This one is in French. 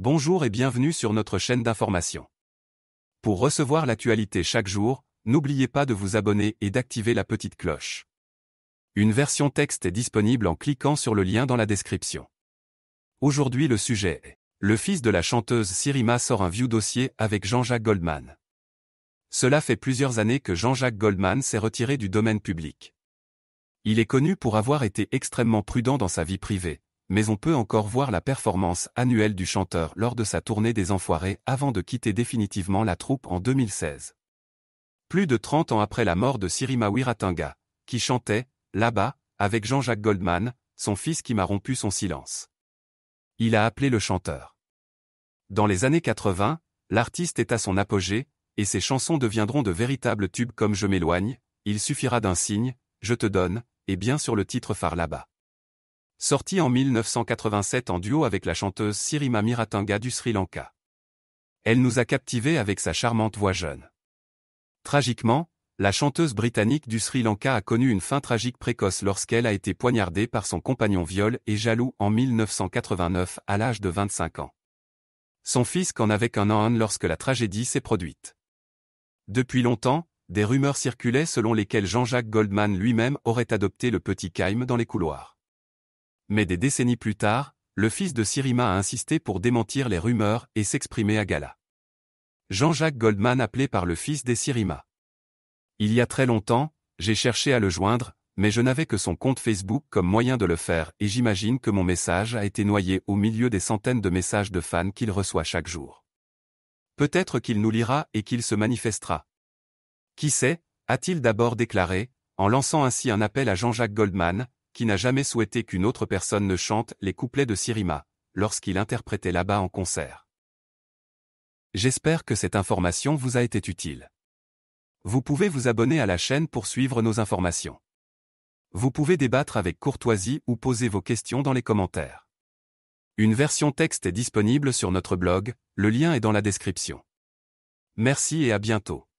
Bonjour et bienvenue sur notre chaîne d'information. Pour recevoir l'actualité chaque jour, n'oubliez pas de vous abonner et d'activer la petite cloche. Une version texte est disponible en cliquant sur le lien dans la description. Aujourd'hui le sujet est Le fils de la chanteuse Sirima sort un vieux dossier avec Jean-Jacques Goldman. Cela fait plusieurs années que Jean-Jacques Goldman s'est retiré du domaine public. Il est connu pour avoir été extrêmement prudent dans sa vie privée, mais on peut encore voir la performance annuelle du chanteur lors de sa tournée des Enfoirés avant de quitter définitivement la troupe en 2016. Plus de 30 ans après la mort de Sirima Wiratunga, qui chantait, là-bas, avec Jean-Jacques Goldman, son fils qui m'a rompu son silence. Il a appelé le chanteur. Dans les années 80, l'artiste est à son apogée, et ses chansons deviendront de véritables tubes comme Je m'éloigne, Il suffira d'un signe, Je te donne, et bien sur le titre phare là-bas. Sortie en 1987 en duo avec la chanteuse Sirima Miratanga du Sri Lanka. Elle nous a captivés avec sa charmante voix jeune. Tragiquement, la chanteuse britannique du Sri Lanka a connu une fin tragique précoce lorsqu'elle a été poignardée par son compagnon viol et jaloux en 1989 à l'âge de 25 ans. Son fils qu'en avait qu'un an lorsque la tragédie s'est produite. Depuis longtemps, des rumeurs circulaient selon lesquelles Jean-Jacques Goldman lui-même aurait adopté le petit Kaim dans les couloirs mais des décennies plus tard, le fils de Sirima a insisté pour démentir les rumeurs et s'exprimer à gala. Jean-Jacques Goldman appelé par le fils des Sirima. Il y a très longtemps, j'ai cherché à le joindre, mais je n'avais que son compte Facebook comme moyen de le faire et j'imagine que mon message a été noyé au milieu des centaines de messages de fans qu'il reçoit chaque jour. Peut-être qu'il nous lira et qu'il se manifestera. Qui sait, a-t-il d'abord déclaré, en lançant ainsi un appel à Jean-Jacques Goldman, qui n'a jamais souhaité qu'une autre personne ne chante les couplets de Sirima, lorsqu'il interprétait là-bas en concert. J'espère que cette information vous a été utile. Vous pouvez vous abonner à la chaîne pour suivre nos informations. Vous pouvez débattre avec courtoisie ou poser vos questions dans les commentaires. Une version texte est disponible sur notre blog, le lien est dans la description. Merci et à bientôt.